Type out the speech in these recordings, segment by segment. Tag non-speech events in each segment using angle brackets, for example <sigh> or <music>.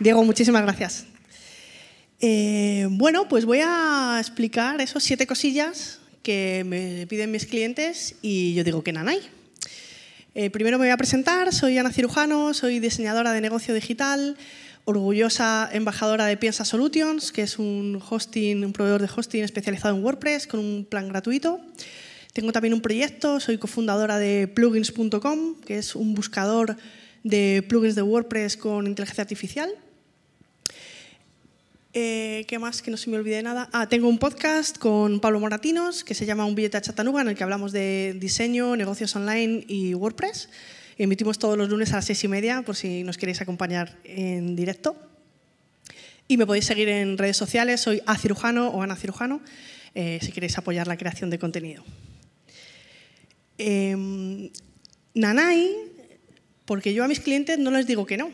Diego, muchísimas gracias. Eh, bueno, pues voy a explicar esas siete cosillas que me piden mis clientes y yo digo que nada hay. Eh, primero me voy a presentar, soy Ana Cirujano, soy diseñadora de negocio digital, orgullosa embajadora de Piensa Solutions, que es un hosting, un proveedor de hosting especializado en WordPress con un plan gratuito. Tengo también un proyecto, soy cofundadora de plugins.com, que es un buscador de plugins de WordPress con inteligencia artificial. Eh, ¿Qué más? Que no se me olvide nada. Ah, tengo un podcast con Pablo Moratinos que se llama Un billete a Chattanooga, en el que hablamos de diseño, negocios online y WordPress. Emitimos todos los lunes a las seis y media, por si nos queréis acompañar en directo. Y me podéis seguir en redes sociales, soy A Cirujano o Ana Cirujano, eh, si queréis apoyar la creación de contenido. Nanay, em, nanai, porque yo a mis clientes no les digo que no.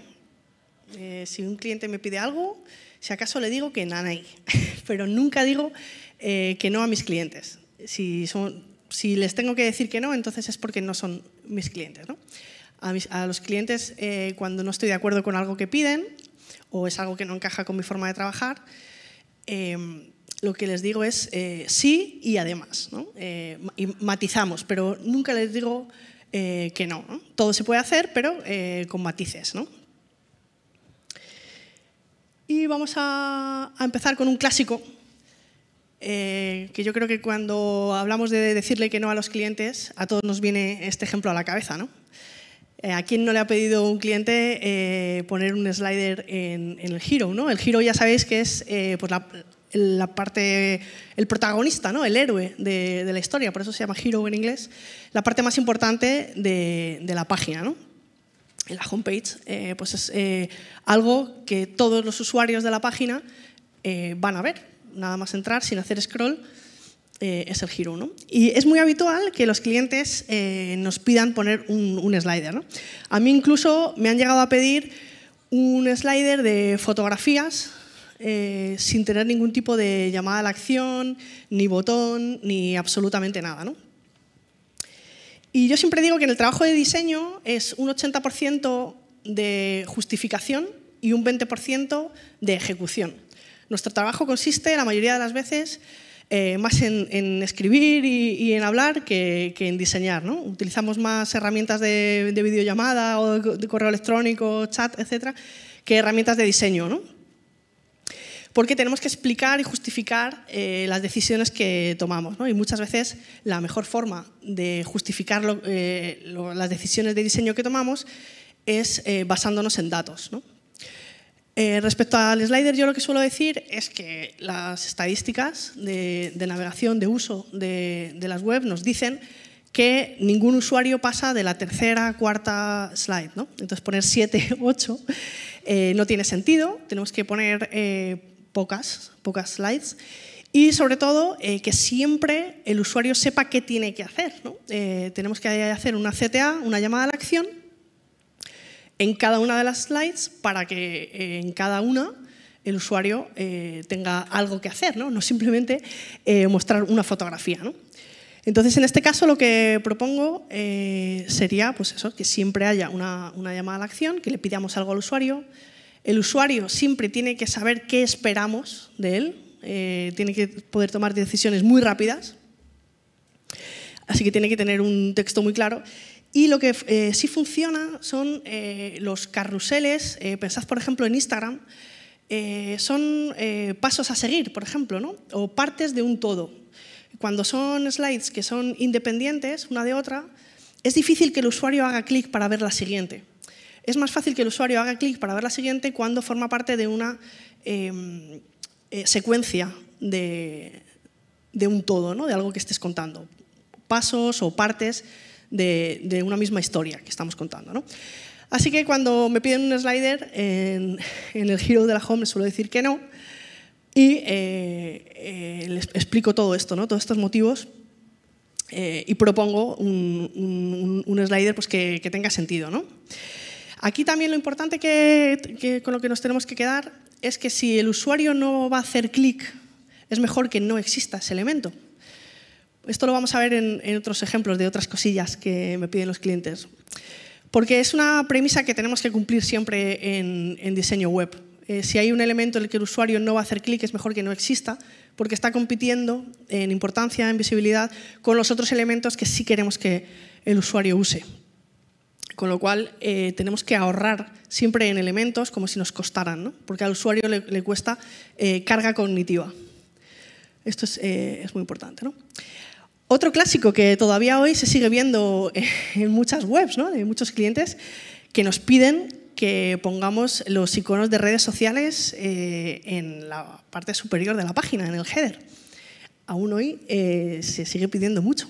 Eh, si un cliente me pide algo, si acaso le digo que nanay, <laughs> pero nunca digo eh, que no a mis clientes. Si, les tengo que decir que no, entonces es porque no son mis clientes. ¿no? A, los clientes, eh, cuando no estoy de acuerdo con algo que piden o es algo que no encaja con mi forma de trabajar, em, lo que les digo es eh, sí y además. ¿no? y matizamos, pero nunca les digo que no, no, Todo se puede hacer, pero con matices. ¿no? Y vamos a, empezar con un clásico, eh, que yo creo que cuando hablamos de decirle que no a los clientes, a todos nos viene este ejemplo a la cabeza, ¿no? Eh, ¿A quién no le ha pedido un cliente eh, poner un slider en, el Hero? ¿no? El Hero ya sabéis que es pues la, parte, el protagonista, ¿no? el héroe de, la historia, por eso se llama Hero en inglés, la parte más importante de, de la página. ¿no? en la homepage, eh, pues es eh, algo que todos los usuarios de la página eh, van a ver, nada más entrar sin hacer scroll, es el giro. ¿no? Y es muy habitual que los clientes nos pidan poner un, un slider. ¿no? A mí incluso me han llegado a pedir un slider de fotografías sin tener ningún tipo de llamada a la acción, ni botón, ni absolutamente nada. ¿no? Y yo siempre digo que en el trabajo de diseño es un 80% de justificación y un 20% de ejecución. Nuestro trabajo consiste, la mayoría de las veces, eh, más en, escribir y, en hablar que, en diseñar. ¿no? Utilizamos más herramientas de, videollamada o de, correo electrónico, chat, etcétera, que herramientas de diseño. ¿no? porque tenemos que explicar y justificar eh, las decisiones que tomamos. Y muchas veces la mejor forma de justificar eh, las decisiones de diseño que tomamos es eh, basándonos en datos. respecto al slider, yo lo que suelo decir es que las estadísticas de, navegación, de uso de, las web nos dicen que ningún usuario pasa de la tercera, cuarta slide. Entonces poner 7, 8 <laughs> no tiene sentido. Tenemos que poner pocas, pocas slides. Y sobre todo, eh, que siempre el usuario sepa qué tiene que hacer. Eh, tenemos que hacer una CTA, una llamada a la acción, en cada una de las slides para que eh, en cada una el usuario tenga algo que hacer, no, simplemente mostrar una fotografía. Entonces, en este caso, lo que propongo sería pues eso, que siempre haya una, una llamada a la acción, que le pidamos algo al usuario, el usuario siempre tiene que saber qué esperamos de él, eh, tiene que poder tomar decisiones muy rápidas, así que tiene que tener un texto muy claro. Y lo que eh, sí funciona son eh, los carruseles, pensad por ejemplo en Instagram, son pasos a seguir, por ejemplo, ¿no? o partes de un todo. Cuando son slides que son independientes una de otra, es difícil que el usuario haga clic para ver la siguiente. Es más fácil que el usuario haga clic para ver la siguiente cuando forma parte de una em, eh, secuencia de, un todo, de algo que estés contando, pasos o partes de, una misma historia que estamos contando. Así que cuando me piden un slider, en, el giro de la home suelo decir que no y eh, eh, les explico todo esto, ¿no? todos estos motivos y propongo un, slider pues, que, que, tenga sentido. ¿no? Aquí también lo importante que, con lo que nos tenemos que quedar es que si el usuario no va a hacer clic, es mejor que no exista ese elemento. Esto lo vamos a ver en, otros ejemplos de otras cosillas que me piden los clientes. Porque es una premisa que tenemos que cumplir siempre en, diseño web. Eh, si hay un elemento en el que el usuario no va a hacer clic, es mejor que no exista, porque está compitiendo en importancia, en visibilidad, con los otros elementos que sí queremos que el usuario use. Con lo cual, eh, tenemos que ahorrar siempre en elementos como si nos costaran, porque al usuario le, cuesta eh, carga cognitiva. Esto eh, es, muy importante. ¿no? Otro clásico que todavía hoy se sigue viendo <laughs> en muchas webs, ¿no? de muchos clientes, que nos piden que pongamos los iconos de redes sociales en la parte superior de la página, en el header. Aún hoy se sigue pidiendo mucho.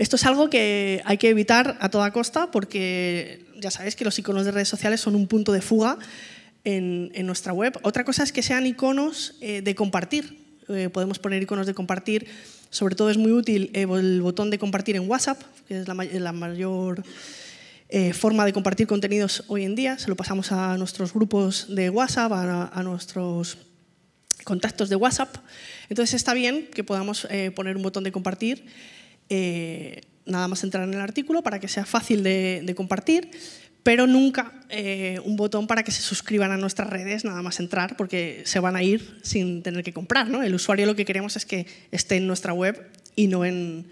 Esto es algo que hay que evitar a toda costa porque ya sabéis que los iconos de redes sociales son un punto de fuga en, nuestra web. Otra cosa es que sean iconos eh, de compartir. Eh, podemos poner iconos de compartir. Sobre todo es muy útil eh, el botón de compartir en WhatsApp, que es la, mayor forma de compartir contenidos hoy en día. Se lo pasamos a nuestros grupos de WhatsApp, a nuestros contactos de WhatsApp. Entonces está bien que podamos poner un botón de compartir. Eh, nada más entrar en el artículo para que sea fácil de, compartir, pero nunca eh, un botón para que se suscriban a nuestras redes, nada más entrar, porque se van a ir sin tener que comprar. ¿no? El usuario lo que queremos es que esté en nuestra web y no en,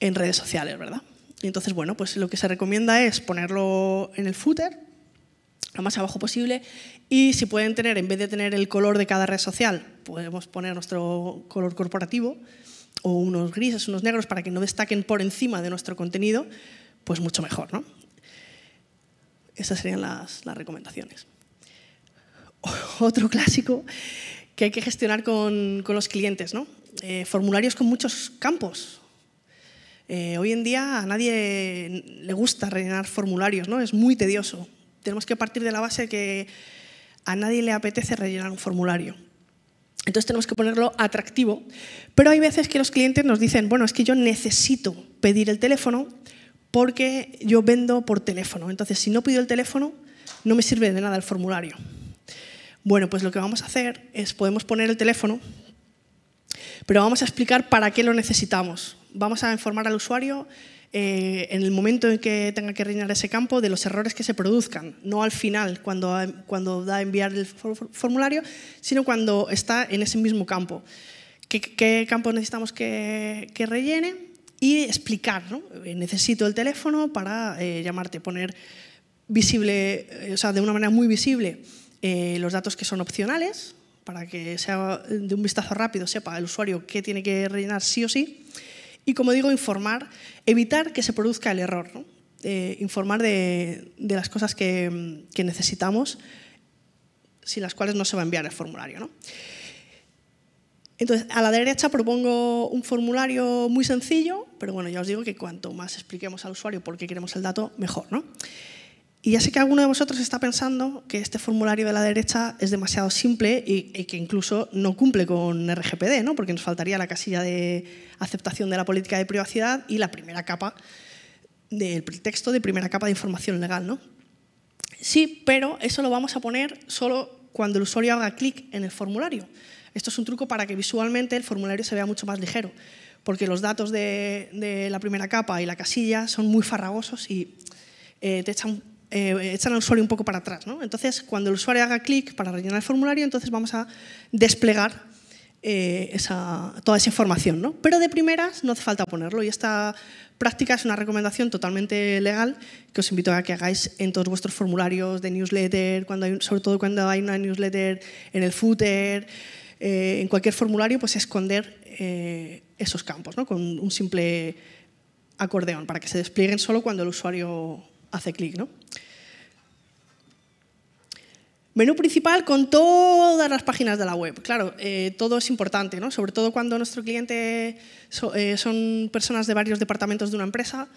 en redes sociales, ¿verdad? Entonces, bueno, pues lo que se recomienda es ponerlo en el footer, lo más abajo posible, y si pueden tener, en vez de tener el color de cada red social, podemos poner nuestro color corporativo, o unos grises, unos negros, para que no destaquen por encima de nuestro contenido, pues mucho mejor. Esas serían las, recomendaciones. <laughs> Otro clásico que hay que gestionar con, los clientes, ¿no? Eh, formularios con muchos campos. Eh, hoy en día a nadie le gusta rellenar formularios, ¿no? Es muy tedioso. Tenemos que partir de la base que a nadie le apetece rellenar un formulario. Entonces tenemos que ponerlo atractivo, pero hay veces que los clientes nos dicen, bueno, es que yo necesito pedir el teléfono porque yo vendo por teléfono. Entonces, si no pido el teléfono, no me sirve de nada el formulario. Bueno, pues lo que vamos a hacer es, podemos poner el teléfono, pero vamos a explicar para qué lo necesitamos. Vamos a informar al usuario eh, en el momento en que tenga que rellenar ese campo de los errores que se produzcan, no al final, cuando, cuando da a enviar el formulario, sino cuando está en ese mismo campo. ¿Qué, campo necesitamos que, rellene? Y explicar, eh, necesito el teléfono para eh, llamarte, poner visible, o sea, de una manera muy visible los datos que son opcionales, para que sea de un vistazo rápido sepa el usuario qué tiene que rellenar sí o sí y como digo, informar, evitar que se produzca el error, eh, informar de, las cosas que, necesitamos, sin las cuales no se va a enviar el formulario. Entonces, a la derecha propongo un formulario muy sencillo, pero bueno, ya os digo que cuanto más expliquemos al usuario por qué queremos el dato, mejor. ¿no? Y ya sé que alguno de vosotros está pensando que este formulario de la derecha es demasiado simple y, que incluso no cumple con RGPD, ¿no? porque nos faltaría la casilla de aceptación de la política de privacidad y la primera capa del pretexto de primera capa de información legal. ¿no? Sí, pero eso lo vamos a poner solo cuando el usuario haga clic en el formulario. Esto es un truco para que visualmente el formulario se vea mucho más ligero, porque los datos de, la primera capa y la casilla son muy farragosos y eh, te echan eh, echan al usuario un poco para atrás. ¿no? Entonces, cuando el usuario haga clic para rellenar el formulario, entonces vamos a desplegar eh, toda esa información. ¿no? Pero de primeras no hace falta ponerlo y esta práctica es una recomendación totalmente legal que os invito a que hagáis en todos vuestros formularios de newsletter, cuando hay, sobre todo cuando hay una newsletter en el footer, eh, en cualquier formulario, pues esconder eh, esos campos ¿no? con un simple acordeón para que se desplieguen solo cuando el usuario hace clic, ¿no? Menú principal con todas las páginas de la web. Claro, eh, todo es importante, ¿no? sobre todo cuando nuestro cliente eh, son personas de varios departamentos de una empresa.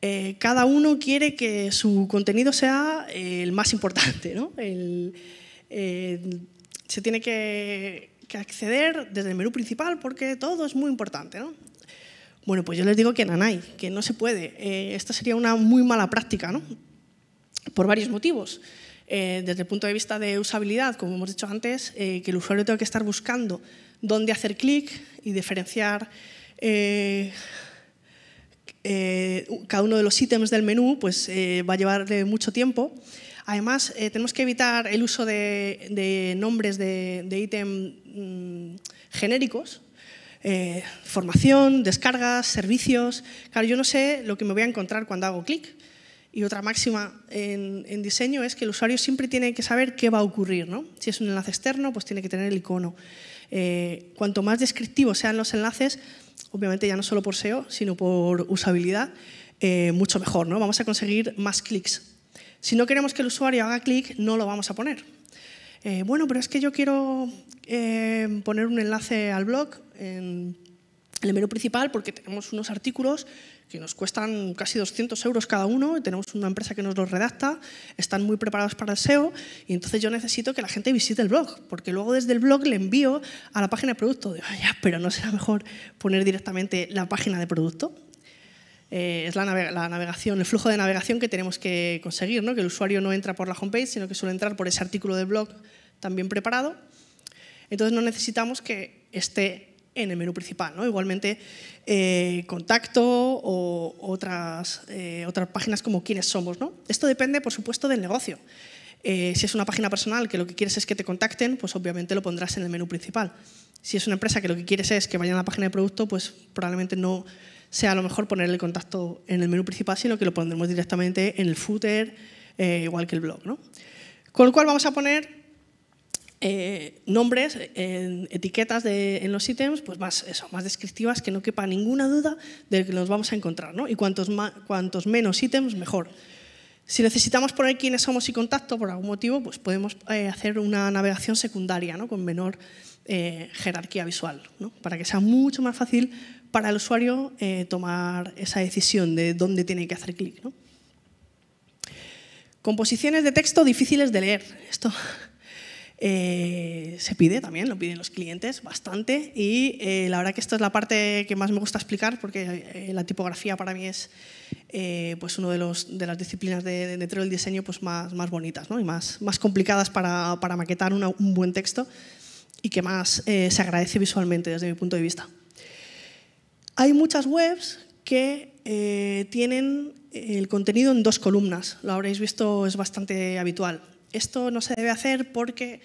Eh, cada uno quiere que su contenido sea el más importante. ¿no? se tiene que, que, acceder desde el menú principal porque todo es muy importante. ¿no? Bueno, pues yo les digo que hay, que no se puede. Eh, esta sería una muy mala práctica, ¿no? Por varios motivos. Eh, desde el punto de vista de usabilidad, como hemos dicho antes, eh, que el usuario tenga que estar buscando dónde hacer clic y diferenciar cada uno de los ítems del menú, pues va a llevarle mucho tiempo. Además, tenemos que evitar el uso de, nombres de, ítem mm, genéricos, eh, formación, descargas, servicios. Claro, yo no sé lo que me voy a encontrar cuando hago clic. Y otra máxima en, diseño es que el usuario siempre tiene que saber qué va a ocurrir. ¿no? Si es un enlace externo, pues tiene que tener el icono. Eh, cuanto más descriptivos sean los enlaces, obviamente ya no solo por SEO, sino por usabilidad, eh, mucho mejor. ¿no? Vamos a conseguir más clics. Si no queremos que el usuario haga clic, no lo vamos a poner. Eh, bueno, pero es que yo quiero eh, poner un enlace al blog en el menú principal porque tenemos unos artículos que nos cuestan casi 200 euros cada uno, y tenemos una empresa que nos los redacta, están muy preparados para el SEO y entonces yo necesito que la gente visite el blog, porque luego desde el blog le envío a la página de producto. pero no será mejor poner directamente la página de producto. Eh, es la, navegación, el flujo de navegación que tenemos que conseguir, ¿no? que el usuario no entra por la homepage, sino que suele entrar por ese artículo de blog también preparado. Entonces no necesitamos que esté en el menú principal. ¿no? Igualmente, eh, contacto o otras, eh, otras páginas como quiénes somos. ¿no? Esto depende, por supuesto, del negocio. si es una página personal que lo que quieres es que te contacten, pues obviamente lo pondrás en el menú principal. Si es una empresa que lo que quieres es que vayan a la página de producto, pues probablemente no sea a lo mejor poner el contacto en el menú principal, sino que lo pondremos directamente en el footer, eh, igual que el blog. ¿no? Con lo cual vamos a poner eh, nombres, etiquetas en los ítems, pues más, eso, más descriptivas, que no quepa ninguna duda de que los vamos a encontrar. ¿no? Y cuantos, cuantos menos ítems, mejor. Si necesitamos poner quiénes somos y contacto por algún motivo, pues podemos eh, hacer una navegación secundaria ¿no? con menor jerarquía visual, para que sea mucho más fácil para el usuario eh, tomar esa decisión de dónde tiene que hacer clic. Composiciones de texto difíciles de leer. Esto <laughs> eh, se pide también, lo piden los clientes bastante y eh, la verdad que esta es la parte que más me gusta explicar porque la tipografía para mí es pues uno de, de las disciplinas de, de dentro del diseño pues más, más bonitas y más, más complicadas para, maquetar un buen texto y que más se agradece visualmente desde mi punto de vista. Hay muchas webs que eh, tienen el contenido en dos columnas. Lo habréis visto, es bastante habitual. Esto no se debe hacer porque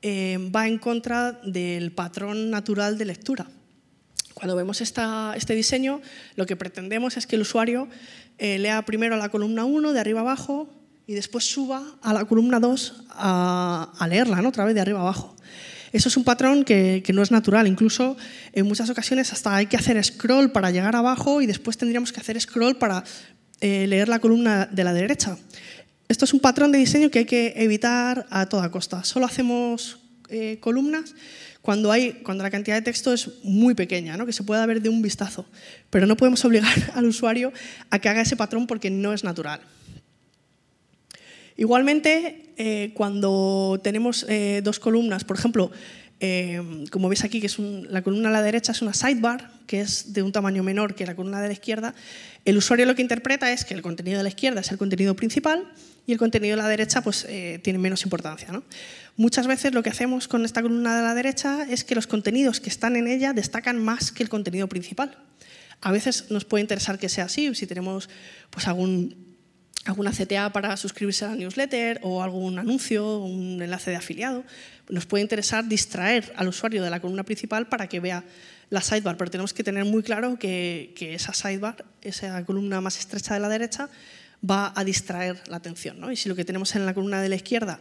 eh, va en contra del patrón natural de lectura. Cuando vemos este diseño, lo que pretendemos es que el usuario eh, lea primero la columna 1 de arriba abajo y después suba a la columna 2 a, leerla ¿no? otra vez de arriba abajo. Eso es un patrón que, no es natural. Incluso en muchas ocasiones hasta hay que hacer scroll para llegar abajo y después tendríamos que hacer scroll para eh, leer la columna de la derecha. Esto es un patrón de diseño que hay que evitar a toda costa. Solo hacemos eh, columnas cuando, hay, cuando la cantidad de texto es muy pequeña, ¿no? que se pueda ver de un vistazo. Pero no podemos obligar <laughs> al usuario a que haga ese patrón porque no es natural. Igualmente, eh, cuando tenemos eh, dos columnas, por ejemplo, eh, como veis aquí, que es la columna a la derecha es una sidebar, que es de un tamaño menor que la columna de la izquierda, el usuario lo que interpreta es que el contenido de la izquierda es el contenido principal y el contenido de la derecha pues, tiene menos importancia. Muchas veces lo que hacemos con esta columna de la derecha es que los contenidos que están en ella destacan más que el contenido principal. A veces nos puede interesar que sea así, si tenemos pues, algún alguna CTA para suscribirse a la newsletter o algún anuncio, un enlace de afiliado. Nos puede interesar distraer al usuario de la columna principal para que vea la sidebar, pero tenemos que tener muy claro que, esa sidebar, esa columna más estrecha de la derecha, va a distraer la atención. Y si lo que tenemos en la columna de la izquierda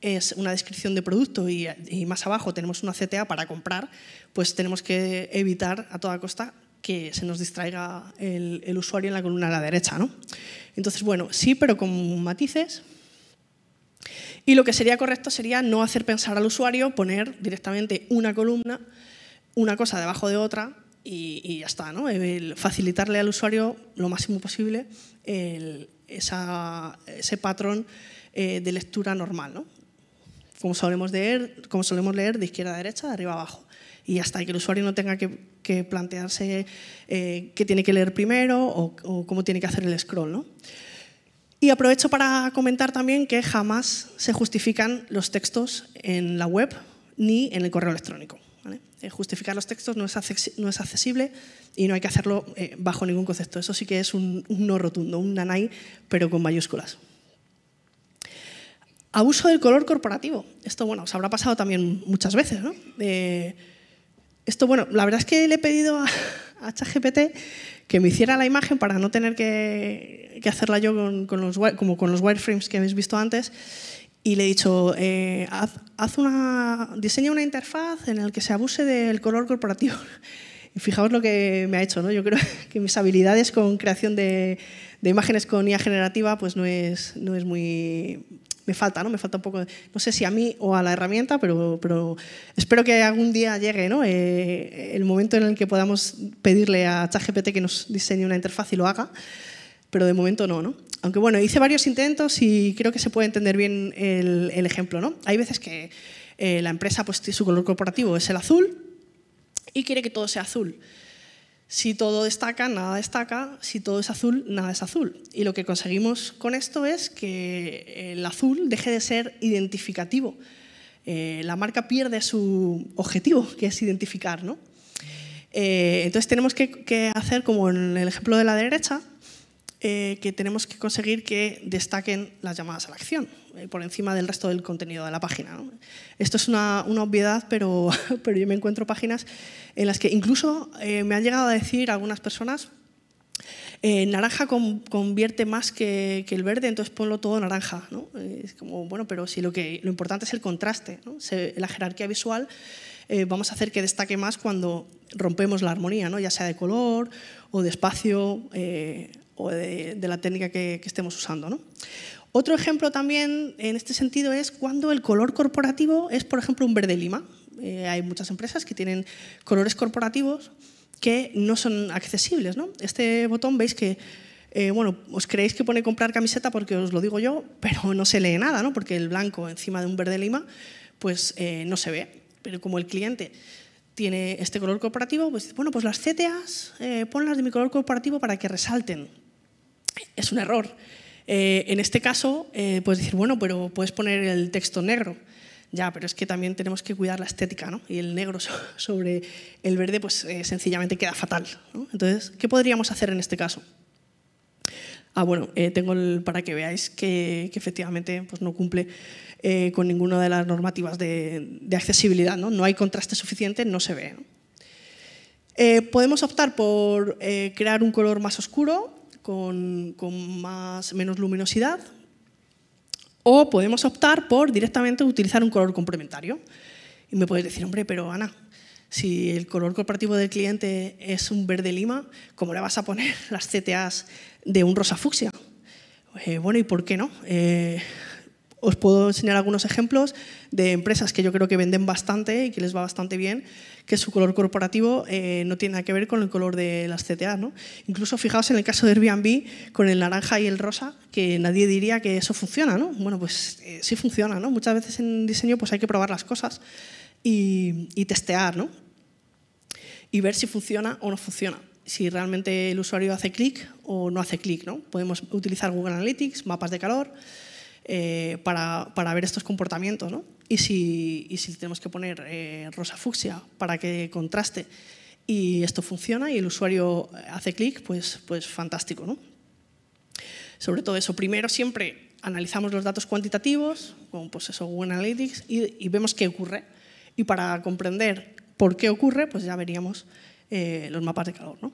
es una descripción de producto y, y, más abajo tenemos una CTA para comprar, pues tenemos que evitar a toda costa que se nos distraiga el, usuario en la columna a la derecha. ¿no? Entonces, bueno, sí, pero con matices. Y lo que sería correcto sería no hacer pensar al usuario, poner directamente una columna, una cosa debajo de otra y, ya está, ¿no? facilitarle al usuario lo máximo posible ese patrón eh, de lectura normal, ¿no? como solemos, leer, como solemos leer, de izquierda a derecha, de arriba a abajo. Y hasta que el usuario no tenga que, plantearse eh, qué tiene que leer primero o, cómo tiene que hacer el scroll. ¿no? Y aprovecho para comentar también que jamás se justifican los textos en la web ni en el correo electrónico. Eh, justificar los textos no es, accesible y no hay que hacerlo eh, bajo ningún concepto. Eso sí que es un, no rotundo, un nanay, pero con mayúsculas. Abuso del color corporativo. Esto, bueno, os habrá pasado también muchas veces, ¿no? esto, bueno, la verdad es que le he pedido a, a ChatGPT que me hiciera la imagen para no tener que, hacerla yo con, los, como con los wireframes que habéis visto antes. Y le he dicho, eh, haz, una, diseña una interfaz en la que se abuse del color corporativo. <laughs> Y fijaos lo que me ha hecho, ¿no? Yo creo <laughs> que mis habilidades con creación de, imágenes con IA generativa pues no es, no es muy, me falta, ¿no? Me falta un poco, no sé si a mí o a la herramienta, pero, pero espero que algún día llegue, eh, el momento en el que podamos pedirle a ChatGPT que nos diseñe una interfaz y lo haga, pero de momento no, ¿no? Aunque bueno, hice varios intentos y creo que se puede entender bien el, ejemplo, ¿no? Hay veces que eh, la empresa, pues su color corporativo es el azul y quiere que todo sea azul. Si todo destaca, nada destaca. Si todo es azul, nada es azul. Y lo que conseguimos con esto es que el azul deje de ser identificativo. Eh, la marca pierde su objetivo, que es identificar. Eh, entonces tenemos que hacer, como en el ejemplo de la derecha, eh, que tenemos que conseguir que destaquen las llamadas a la acción eh, por encima del resto del contenido de la página. Esto es una, obviedad, pero, <laughs> pero, yo me encuentro páginas en las que incluso eh, me han llegado a decir algunas personas naranja convierte más que, que, el verde, entonces ponlo todo naranja. ¿no? Es como, bueno, pero si lo, que, lo importante es el contraste, ¿no? la jerarquía visual, vamos a hacer que destaque más cuando rompemos la armonía, ¿no? ya sea de color o de espacio de, la técnica que, estemos usando. Otro ejemplo también en este sentido es cuando el color corporativo es, por ejemplo, un verde lima. Eh, hay muchas empresas que tienen colores corporativos que no son accesibles. Este botón veis que, eh, bueno, os creéis que pone comprar camiseta porque os lo digo yo, pero no se lee nada, porque el blanco encima de un verde lima pues eh, no se ve. Pero como el cliente tiene este color corporativo, pues bueno, pues las CTAs ponlas de mi color corporativo para que resalten es un error. Eh, en este caso, eh, puedes decir, bueno, pero puedes poner el texto negro. Ya, pero es que también tenemos que cuidar la estética, ¿no? Y el negro <laughs> sobre el verde, pues eh, sencillamente queda fatal. Entonces, ¿qué podríamos hacer en este caso? Ah, bueno, tengo para que veáis que, efectivamente pues, no cumple con ninguna de las normativas de, accesibilidad, ¿no? No hay contraste suficiente, no se ve. podemos optar por crear un color más oscuro con, más, menos luminosidad. O podemos optar por directamente utilizar un color complementario. Y me puedes decir, hombre, pero Ana, si el color corporativo del cliente es un verde lima, ¿cómo le vas a poner <laughs> las CTAs de un rosa fucsia? Eh, bueno, ¿y por qué no? Eh, os puedo enseñar algunos ejemplos de empresas que yo creo que venden bastante y que les va bastante bien, que su color corporativo eh, no tiene nada que ver con el color de las CTA. ¿no? Incluso fijaos en el caso de Airbnb con el naranja y el rosa, que nadie diría que eso funciona. ¿no? Bueno, pues eh, sí funciona. ¿no? Muchas veces en diseño pues hay que probar las cosas y, y testear ¿no? y ver si funciona o no funciona si realmente el usuario hace clic o no hace clic. ¿no? Podemos utilizar Google Analytics, mapas de calor, eh, para, ver estos comportamientos. Y, si, si, tenemos que poner eh, rosa fucsia para que contraste y esto funciona y el usuario hace clic, pues, pues fantástico. ¿no? Sobre todo eso, primero siempre analizamos los datos cuantitativos, como pues eso, Google Analytics, y, vemos qué ocurre. Y para comprender por qué ocurre, pues ya veríamos eh, los mapas de calor. ¿no?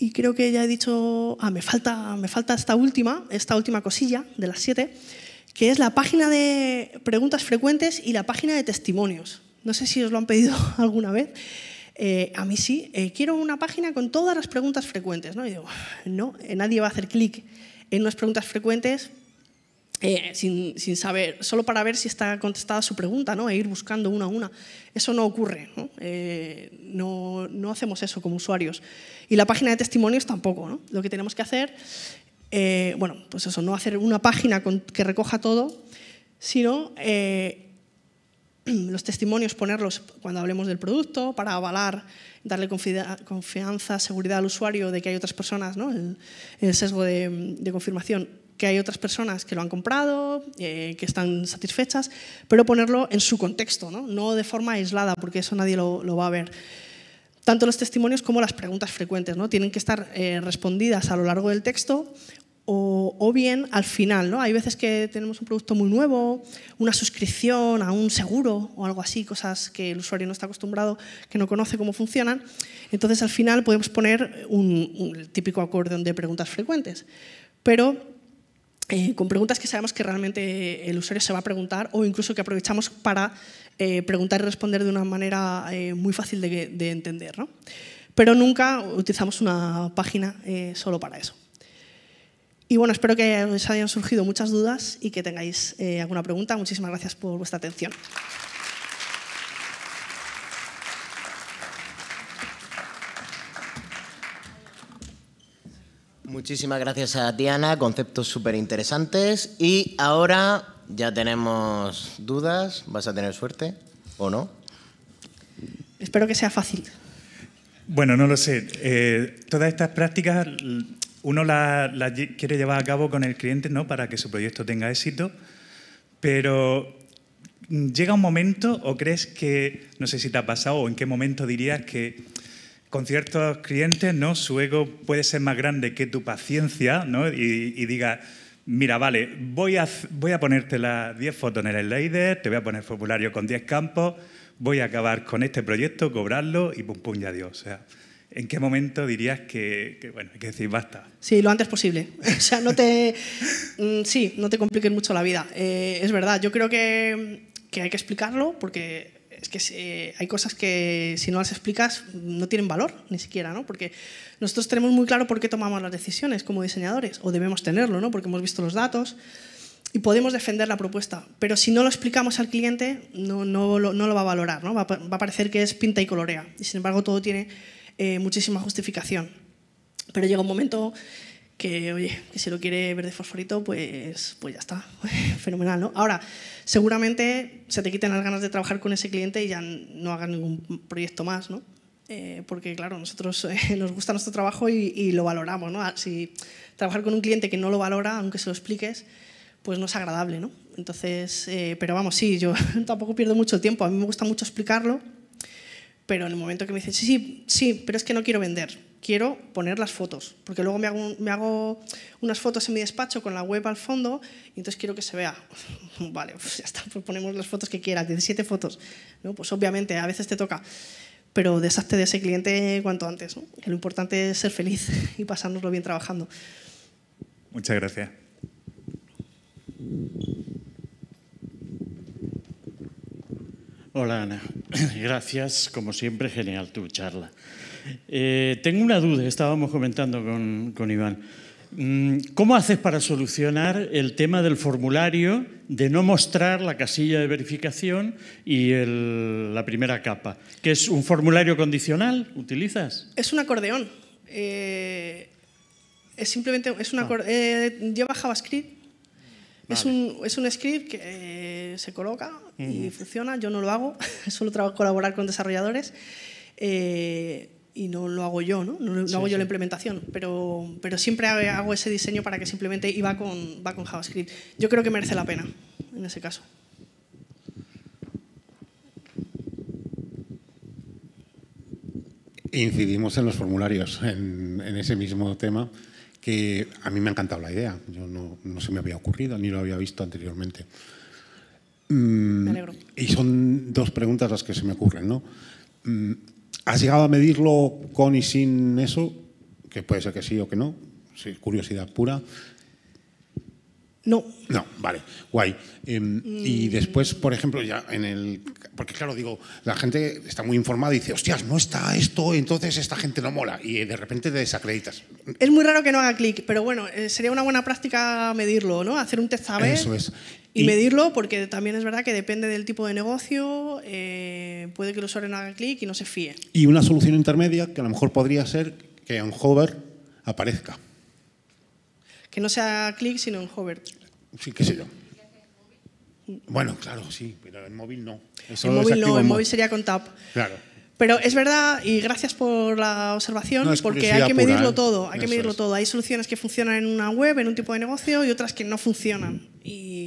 Y creo que ya he dicho, ah, me falta, me falta esta última, esta última cosilla de las siete, que es la página de preguntas frecuentes y la página de testimonios. No sé si os lo han pedido <laughs> alguna vez. Eh, a mí sí, eh, quiero una página con todas las preguntas frecuentes. ¿no? Y digo, no, eh, nadie va a hacer clic en unas preguntas frecuentes eh, sin, saber, solo para ver si está contestada su pregunta, ¿no? e ir buscando una a una. Eso no ocurre, ¿no? Eh, no, hacemos eso como usuarios. Y la página de testimonios tampoco. Lo que tenemos que hacer, eh, bueno, pues eso, no hacer una página que recoja todo, sino <clears throat> los testimonios ponerlos cuando hablemos del producto, para avalar, darle confianza, seguridad al usuario de que hay otras personas, ¿no? el, sesgo de confirmación que hay otras personas que lo han comprado, eh, que están satisfechas, pero ponerlo en su contexto, no, de forma aislada, porque eso nadie lo, va a ver tanto los testimonios como las preguntas frecuentes. ¿no? Tienen que estar eh, respondidas a lo largo del texto o, bien al final. ¿no? Hay veces que tenemos un producto muy nuevo, una suscripción a un seguro o algo así, cosas que el usuario no está acostumbrado, que no conoce cómo funcionan. Entonces al final podemos poner un, típico acordeón de preguntas frecuentes. Pero eh, con preguntas que sabemos que realmente el usuario se va a preguntar o incluso que aprovechamos para eh, preguntar y responder de una manera eh, muy fácil de, entender. Pero nunca utilizamos una página solo para eso. Y bueno, espero que os hayan surgido muchas dudas y que tengáis alguna pregunta. Muchísimas gracias por vuestra atención. Muchísimas gracias a Diana, conceptos súper interesantes. Y ahora ya tenemos dudas, vas a tener suerte o no. Espero que sea fácil. Bueno, no lo sé. Eh, todas estas prácticas uno las quiere llevar a cabo con el cliente ¿no? para que su proyecto tenga éxito, pero llega un momento o crees que, no sé si te ha pasado o en qué momento dirías que con ciertos clientes, ¿no? Su ego puede ser más grande que tu paciencia, ¿no? Y, diga, mira, vale, voy a, voy a ponerte las 10 fotos en el slider, te voy a poner formulario con 10 campos, voy a acabar con este proyecto, cobrarlo y pum pum ya adiós. O sea, ¿En qué momento dirías que, bueno, hay que decir basta? Sí, lo antes posible. <laughs> O sea, no te, mm, sí, no te compliques mucho la vida. Eh, es verdad, yo creo que, que hay que explicarlo porque es que hay cosas que si no las explicas no tienen valor, ni siquiera, ¿no? Porque nosotros tenemos muy claro por qué tomamos las decisiones como diseñadores, o debemos tenerlo, ¿no? Porque hemos visto los datos y podemos defender la propuesta. Pero si no lo explicamos al cliente, no, no, lo, no lo va a valorar, ¿no? Va, a parecer que es pinta y colorea. Y sin embargo, todo tiene eh, muchísima justificación. Pero llega un momento que oye, que si lo quiere ver de fosforito, pues, pues ya está, <laughs> fenomenal, ¿no? Ahora, seguramente se te quiten las ganas de trabajar con ese cliente y ya no hagas ningún proyecto más, ¿no? Eh, porque claro, nosotros <laughs> eh, nos gusta nuestro trabajo y, lo valoramos, ¿no? Ah, si trabajar con un cliente que no lo valora, aunque se lo expliques, pues no es agradable, ¿no? Entonces, eh, pero vamos, sí, yo <laughs> tampoco pierdo mucho tiempo, a mí me gusta mucho explicarlo pero en el momento que me dicen, sí, sí, sí, pero es que no quiero vender, quiero poner las fotos, porque luego me hago, unas fotos en mi despacho con la web al fondo y entonces quiero que se vea. <laughs> vale, pues ya está, pues ponemos las fotos que quieras, 17 fotos. Pues obviamente a veces te toca, pero deshazte de ese cliente cuanto antes. Lo importante es ser feliz <laughs> y pasárnoslo bien trabajando. Muchas gracias. Hola Ana, <clears throat> gracias, como siempre, genial tu charla. Eh, tengo una duda, estábamos comentando con, Iván. Mm, ¿Cómo haces para solucionar el tema del formulario de no mostrar la casilla de verificación y la primera capa? ¿Qué es un formulario condicional? ¿Utilizas? Es un acordeón. Eh, es simplemente es un ah. acordeón. Eh, lleva JavaScript es, un, es, un, script que eh, se coloca y funciona. Yo no lo hago, <laughs> trabajo colaborar con desarrolladores eh, y no lo hago yo, ¿no? No, hago yo la implementación, pero, siempre hago ese diseño para que simplemente iba con, va con JavaScript. Yo creo que merece la pena en ese caso. Incidimos en los formularios, en ese mismo tema que a mí me ha encantado la idea. Yo no, se me había ocurrido ni lo había visto anteriormente. Mm, y son dos preguntas las que se me ocurren, ¿no? Mm, ¿Has llegado a medirlo con y sin eso? Que puede ser que sí o que no, curiosidad pura. No. No, vale, guay. Em, y mm. después, por ejemplo, ya en el... Porque claro, digo, la gente está muy informada y dice, hostias, no está esto, entonces esta gente no mola. Y de repente te desacreditas. Es muy raro que no haga clic, pero bueno, eh, sería una buena práctica medirlo, ¿no? Hacer un test a Eso es. Y, medirlo porque también es verdad que depende del tipo de negocio, eh, puede que el usuario no haga clic y no se fíe. Y una solución intermedia que a lo mejor podría ser que un hover aparezca que no sea click, sino en hover. Sí, qué sé yo. Bueno, claro, sí, pero en móvil no. En móvil no, móvil sería con tap. Claro. Pero es verdad, y gracias por la observación, porque hay que medirlo ¿eh? todo, hay que medirlo todo. Hay soluciones que funcionan en una web, en un tipo de negocio, y otras que no funcionan. Y,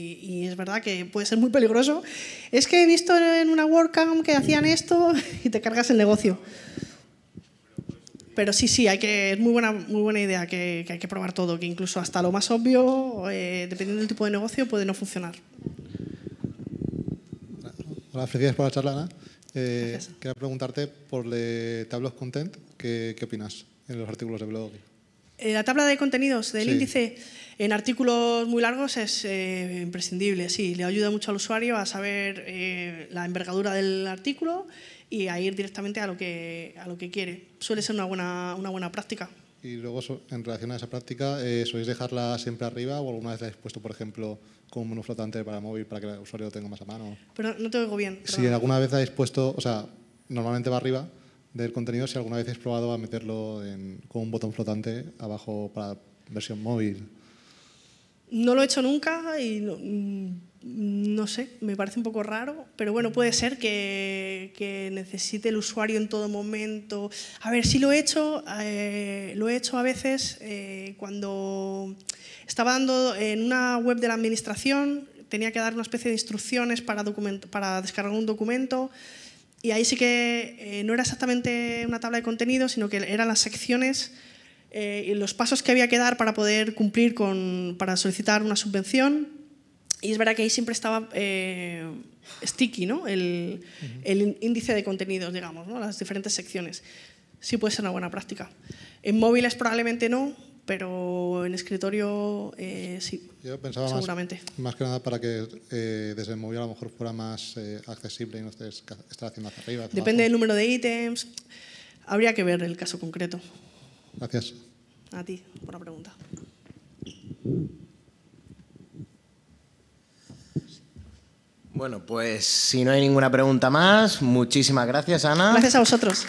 es verdad que puede ser muy peligroso. Es que he visto en una WordCamp que hacían esto <laughs> y te cargas el negocio. Pero sí, sí, hay que, es muy buena, muy buena idea que, hay que probar todo, que incluso hasta lo más obvio, eh, dependiendo del tipo de negocio, puede no funcionar. Hola, felicidades por la charla, Ana. Eh, quería preguntarte por le, tablos content, ¿qué, ¿qué, opinas en los artículos de blog? Eh, la tabla de contenidos del índice en artículos muy largos es imprescindible, sí, le ayuda mucho al usuario a saber la envergadura del artículo, y a ir directamente a lo que, a lo que quiere. Suele ser una buena, una buena práctica. Y luego, en relación a esa práctica, eh, ¿sois dejarla siempre arriba o alguna vez la habéis puesto, por ejemplo, con un menú flotante para móvil para que el usuario lo tenga más a mano? Pero no te oigo bien. Si alguna vez habéis puesto, o sea, normalmente va arriba del contenido, si alguna vez has probado a meterlo con un botón flotante abajo para versión móvil. No lo he hecho nunca y mm, no sé, me parece un poco raro, pero bueno, puede mm. ser que, necesite el usuario en todo momento. A ver, sí lo he hecho, eh, lo he hecho a veces eh, cuando estaba dando en una web de la administración, tenía que dar una especie de instrucciones para, para descargar un documento. Y ahí sí que eh, no era exactamente una tabla de contenido, sino que eran las secciones y los pasos que había que dar para poder cumplir con, para solicitar una subvención y es verdad que ahí siempre estaba eh, sticky, ¿no? El, índice de contenidos, digamos, Las diferentes secciones. Sí puede ser una buena práctica. En móviles probablemente no, pero en escritorio eh, sí. Yo pensaba seguramente. Más, que nada para que eh, desde el móvil a lo mejor fuera más accesible y no estés, estar haciendo hacia arriba. Depende del número de ítems. Habría que ver el caso concreto. Gracias. A ti por la pregunta. Bueno, pues si no hay ninguna pregunta más, muchísimas gracias, Ana. Gracias a vosotros.